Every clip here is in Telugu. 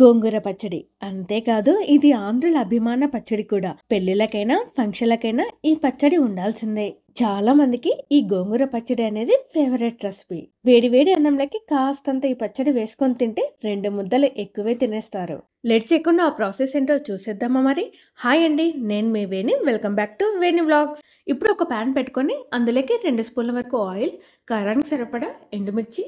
గోంగూర పచ్చడి అంతేకాదు ఇది ఆంధ్రుల అభిమాన పచ్చడి కూడా పెళ్లిలకైనా ఫంక్షన్లకైనా ఈ పచ్చడి ఉండాల్సిందే చాలా మందికి ఈ గోంగూర పచ్చడి అనేది ఫేవరెట్ రెసిపీ వేడి వేడి అన్నంలోకి కాస్తంత ఈ పచ్చడి వేసుకొని తింటే రెండు ముద్దలు ఎక్కువే తినేస్తారు లెట్ చేయకుండా ఆ ప్రాసెస్ ఏంటో చూసేద్దామా మరి హాయ్ అండి నేను మీ Veni welcome back to Veni vlogs ఇప్పుడు ఒక ప్యాన్ పెట్టుకొని అందులోకి రెండు స్పూన్ల వరకు ఆయిల్ కారానికి సరిపడా ఎండుమిర్చి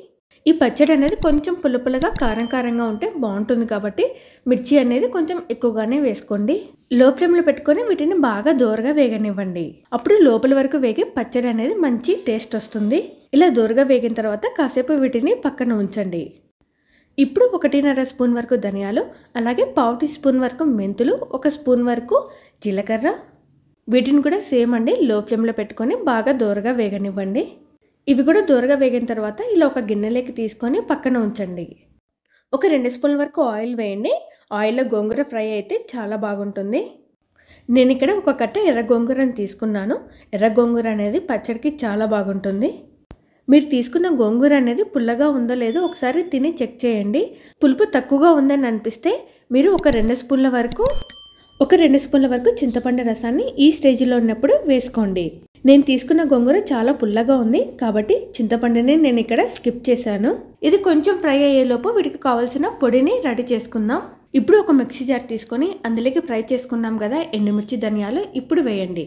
ఈ పచ్చడి అనేది కొంచెం పులుపులుగా కారం కారంగా ఉంటే బాగుంటుంది కాబట్టి మిర్చి అనేది కొంచెం ఎక్కువగానే వేసుకోండి లో ఫ్లేమ్లో పెట్టుకొని వీటిని బాగా దూరగా వేగనివ్వండి అప్పుడు లోపల వరకు వేగి పచ్చడి అనేది మంచి టేస్ట్ వస్తుంది ఇలా దూరగా వేగిన తర్వాత కాసేపు వీటిని పక్కన ఉంచండి ఇప్పుడు ఒకటిన్నర స్పూన్ వరకు ధనియాలు అలాగే పావు టీ స్పూన్ వరకు మెంతులు ఒక స్పూన్ వరకు జీలకర్ర వీటిని కూడా సేమ్ అండి లో ఫ్లేమ్లో పెట్టుకొని బాగా దూరగా వేగనివ్వండి ఇవి కూడా దూరగా వేగిన తర్వాత ఇలా ఒక గిన్నెలోకి తీసుకొని పక్కన ఉంచండి ఒక రెండు స్పూన్ల వరకు ఆయిల్ వేయండి ఆయిల్లో గోంగూర ఫ్రై అయితే చాలా బాగుంటుంది నేను ఇక్కడ ఒక కట్ట ఎర్ర గోంగూరని తీసుకున్నాను ఎర్ర గోంగూర అనేది పచ్చడికి చాలా బాగుంటుంది మీరు తీసుకున్న గోంగూర అనేది పుల్లగా ఉందో లేదో ఒకసారి తిని చెక్ చేయండి పులుపు తక్కువగా ఉందని అనిపిస్తే మీరు ఒక రెండు స్పూన్ల వరకు ఒక రెండు స్పూన్ల వరకు చింతపండు రసాన్ని ఈ స్టేజ్లో ఉన్నప్పుడు వేసుకోండి నేను తీసుకున్న గోంగూర చాలా పుల్లగా ఉంది కాబట్టి చింతపండుని నేను ఇక్కడ స్కిప్ చేశాను ఇది కొంచెం ఫ్రై అయ్యేలోపు వీటికి కావాల్సిన పొడిని రెడీ చేసుకుందాం ఇప్పుడు ఒక మిక్సీ జార్ తీసుకొని అందులోకి ఫ్రై చేసుకున్నాం కదా ఎండుమిర్చి ధనియాలు ఇప్పుడు వేయండి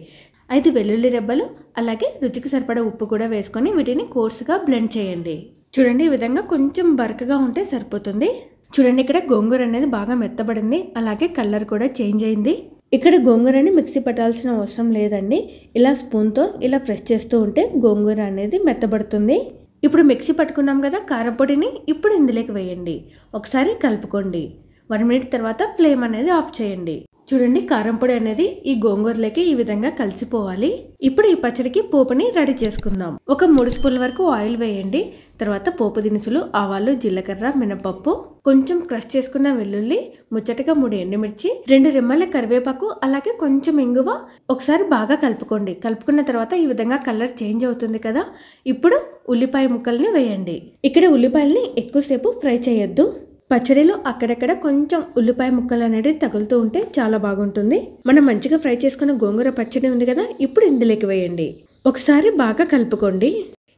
అయితే వెల్లుల్లి రెబ్బలు అలాగే రుచికి సరిపడే ఉప్పు కూడా వేసుకొని వీటిని కోర్సుగా బ్లెండ్ చేయండి చూడండి ఈ విధంగా కొంచెం బరకగా ఉంటే సరిపోతుంది చూడండి ఇక్కడ గోంగూర అనేది బాగా మెత్తబడింది అలాగే కలర్ కూడా చేంజ్ అయింది ఇక్కడ గోంగూరని మిక్సీ పట్టాల్సిన అవసరం లేదండి ఇలా స్పూన్తో ఇలా ఫ్రెష్ చేస్తూ ఉంటే గోంగూర అనేది మెత్తబడుతుంది ఇప్పుడు మిక్సీ పట్టుకున్నాం కదా కారపొడిని ఇప్పుడు ఇందులోకి వేయండి ఒకసారి కలుపుకోండి వన్ మినిట్ తర్వాత ఫ్లేమ్ అనేది ఆఫ్ చేయండి చూడండి కారంపొడి అనేది ఈ గోంగూరలోకి ఈ విధంగా కలిసిపోవాలి ఇప్పుడు ఈ పచ్చడికి పోపుని రెడీ చేసుకుందాం ఒక మూడు స్పూన్ల వరకు ఆయిల్ వేయండి తర్వాత పోపు దినుసులు ఆవాలు జీలకర్ర మినపప్పు కొంచెం క్రష్ చేసుకున్న వెల్లుల్లి ముచ్చటగా మూడు ఎండుమిర్చి రెండు రిమ్మల కరివేపాకు అలాగే కొంచెం ఎంగువ ఒకసారి బాగా కలుపుకోండి కలుపుకున్న తర్వాత ఈ విధంగా కలర్ చేంజ్ అవుతుంది కదా ఇప్పుడు ఉల్లిపాయ ముక్కల్ని వేయండి ఇక్కడ ఉల్లిపాయల్ని ఎక్కువసేపు ఫ్రై చేయొద్దు పచ్చడిలో అక్కడక్కడ కొంచెం ఉల్లిపాయ ముక్కలు అనేది తగులుతూ ఉంటే చాలా బాగుంటుంది మనం మంచిగా ఫ్రై చేసుకున్న గోంగూర పచ్చడి ఉంది కదా ఇప్పుడు ఇందులోకి వేయండి ఒకసారి బాగా కలుపుకోండి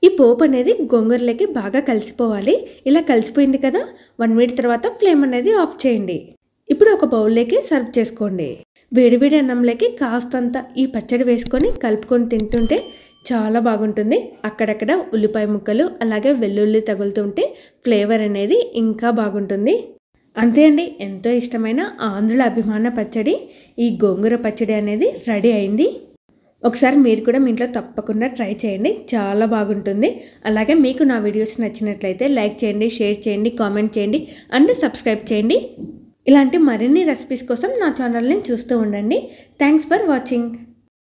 ఈ పోపు అనేది గోంగూరలోకి బాగా కలిసిపోవాలి ఇలా కలిసిపోయింది కదా వన్ మినిట్ తర్వాత ఫ్లేమ్ అనేది ఆఫ్ చేయండి ఇప్పుడు ఒక బౌల్లోకి సర్వ్ చేసుకోండి వేడివేడి అన్నంలోకి కాస్తంత ఈ పచ్చడి వేసుకొని కలుపుకొని తింటుంటే చాలా బాగుంటుంది అక్కడక్కడ ఉల్లిపాయ ముక్కలు అలాగే వెల్లుల్లి తగులుతుంటే ఫ్లేవర్ అనేది ఇంకా బాగుంటుంది అంతే అండి ఎంతో ఇష్టమైన ఆంధ్రుల అభిమాన పచ్చడి ఈ గోంగూర పచ్చడి అనేది రెడీ అయింది ఒకసారి మీరు కూడా మీ ఇంట్లో తప్పకుండా ట్రై చేయండి చాలా బాగుంటుంది అలాగే మీకు నా వీడియోస్ నచ్చినట్లయితే లైక్ చేయండి షేర్ చేయండి కామెంట్ చేయండి అండ్ సబ్స్క్రైబ్ చేయండి ఇలాంటి మరిన్ని రెసిపీస్ కోసం నా ఛానల్ని చూస్తూ ఉండండి థ్యాంక్స్ ఫర్ వాచింగ్